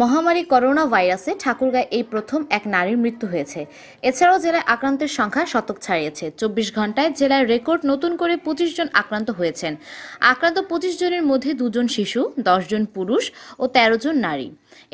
মহামারী করোনা ভাইরাসে ঠাকুরগাঁয় এই প্রথম এক নারীর মৃত্যু হয়েছে এছাড়াও জেলায় আক্রান্তের সংখ্যা শতক ছাড়িয়েছে চব্বিশ ঘন্টায় জেলায় রেকর্ড নতুন করে পঁচিশ জন আক্রান্ত হয়েছেন আক্রান্ত পঁচিশ জনের মধ্যে দুজন শিশু দশজন পুরুষ ও তেরো জন নারী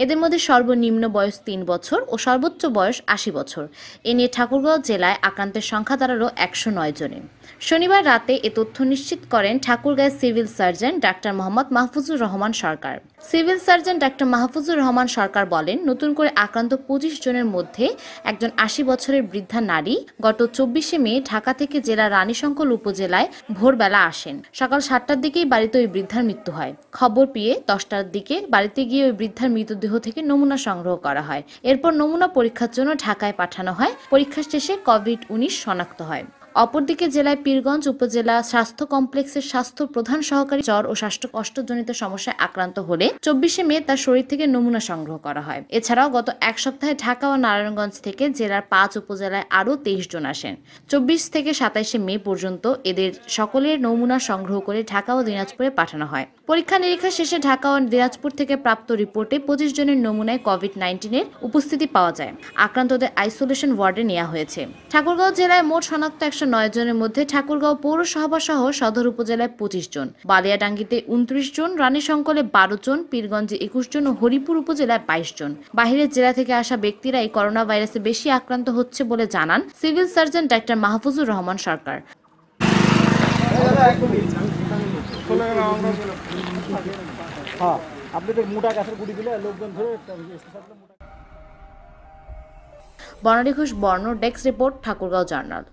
এদের মধ্যে সর্বনিম্ন বয়স তিন বছর ও সর্বোচ্চ বয়স আশি বছর এ নিয়ে ঠাকুরগাঁও জেলায় আক্রান্তের সংখ্যা দাঁড়ালো একশো নয় জনে শনিবার রাতে এ তথ্য নিশ্চিত করেন ঠাকুরগাঁয়ের civil surgeon doctor Mohammad Mahfuzur Rahman Sarkar civil surgeon doctor Mahfuzur Rahman Sarkar বলেন নতুন করে আক্রান্ত পঁচিশ জনের মধ্যে একজন আশি বছরের বৃদ্ধা নারী গত চব্বিশে মে ঢাকা থেকে জেলা রানীশঙ্কল উপজেলায় ভোরবেলা আসেন সকাল সাতটার দিকেই বাড়িতে ওই বৃদ্ধার মৃত্যু হয় খবর পেয়ে দশটার দিকে বাড়িতে গিয়ে ওই বৃদ্ধার মৃত মৃতদেহ থেকে নমুনা সংগ্রহ করা হয় এরপর নমুনা পরীক্ষার জন্য ঢাকায় পাঠানো হয় পরীক্ষা শেষে কোভিড উনিশ শনাক্ত হয় অপরদিকে জেলায় পীরগঞ্জ উপজেলা স্বাস্থ্য কমপ্লেক্সের স্বাস্থ্য প্রধান সহকারী জ্বর ও স্বাস্থ্য কষ্টজনিত সমস্যায় আক্রান্ত হলে চব্বিশে মে তার শরীর থেকে নমুনা সংগ্রহ করা হয় এছাড়াও গত এক সপ্তাহে ঢাকা ও নারায়ণগঞ্জ থেকে জেলার পাঁচ উপজেলায় আরও তেইশ জন আসেন চব্বিশ থেকে সাতাইশে মে পর্যন্ত এদের সকলের নমুনা সংগ্রহ করে ঢাকা ও দিনাজপুরে পাঠানো হয় পরীক্ষা নিরীক্ষা শেষে ঢাকা ও দিনাজপুর থেকে প্রাপ্ত রিপোর্টে পঁচিশ জনের নমুনায় কোভিড নাইন্টিনের উপস্থিতি পাওয়া যায় আক্রান্তদের আইসোলেশন ওয়ার্ডে নেওয়া হয়েছে ঠাকুরগাঁও জেলায় মোট শনাক্ত একশো একশো নয় জনের মধ্যে ঠাকুরগাঁও পৌরসভা সহ সদর উপজেলায় পঁচিশ জন বালিয়াডাঙ্গিতে উনত্রিশ জন রানীশঙ্কলে বারো জন পীরগঞ্জে একুশ জন ও হরিপুর উপজেলায় বাইশ জন বাহিরের জেলা থেকে আসা ব্যক্তিরা এই করোনা ভাইরাসে বেশি আক্রান্ত হচ্ছে বলে জানান civil surgeon doctor Mahfuzur Rahman Sarkar হ্যাঁ, ইয়ে বর্ণালী ঘোষ বর্ণ ডেস্ক রিপোর্ট ঠাকুরগাঁও জার্নাল